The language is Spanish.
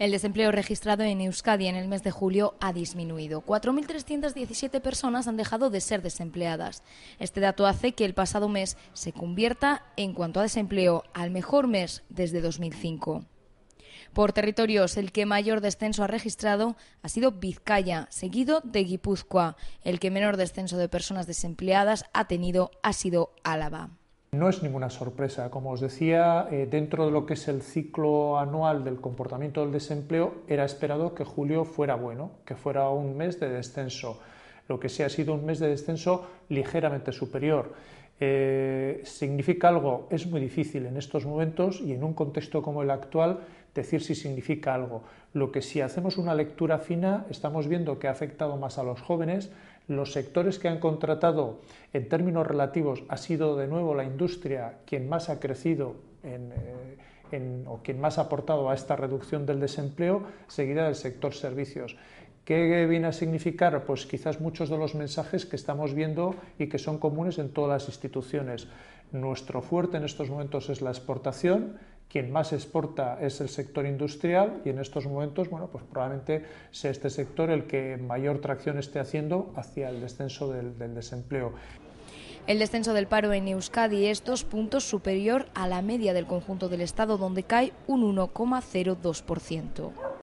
El desempleo registrado en Euskadi en el mes de julio ha disminuido. 4.317 personas han dejado de ser desempleadas. Este dato hace que el pasado mes se convierta, en cuanto a desempleo, al mejor mes desde 2005. Por territorios, el que mayor descenso ha registrado ha sido Vizcaya, seguido de Guipúzcoa. El que menor descenso de personas desempleadas ha tenido ha sido Álava. No es ninguna sorpresa. Como os decía, eh, dentro de lo que es el ciclo anual del comportamiento del desempleo, era esperado que julio fuera bueno, que fuera un mes de descenso, lo que sí ha sido un mes de descenso ligeramente superior. Eh, significa algo es muy difícil en estos momentos y en un contexto como el actual decir si significa algo. Lo que si hacemos una lectura fina estamos viendo que ha afectado más a los jóvenes. Los sectores que han contratado en términos relativos ha sido de nuevo la industria quien más ha crecido eh, o quien más ha aportado a esta reducción del desempleo, seguida del sector servicios. ¿Qué viene a significar? Pues quizás muchos de los mensajes que estamos viendo y que son comunes en todas las instituciones. Nuestro fuerte en estos momentos es la exportación, quien más exporta es el sector industrial y en estos momentos, bueno, pues probablemente sea este sector el que mayor tracción esté haciendo hacia el descenso del, del desempleo. El descenso del paro en Euskadi es dos puntos superior a la media del conjunto del Estado, donde cae un 1,02%.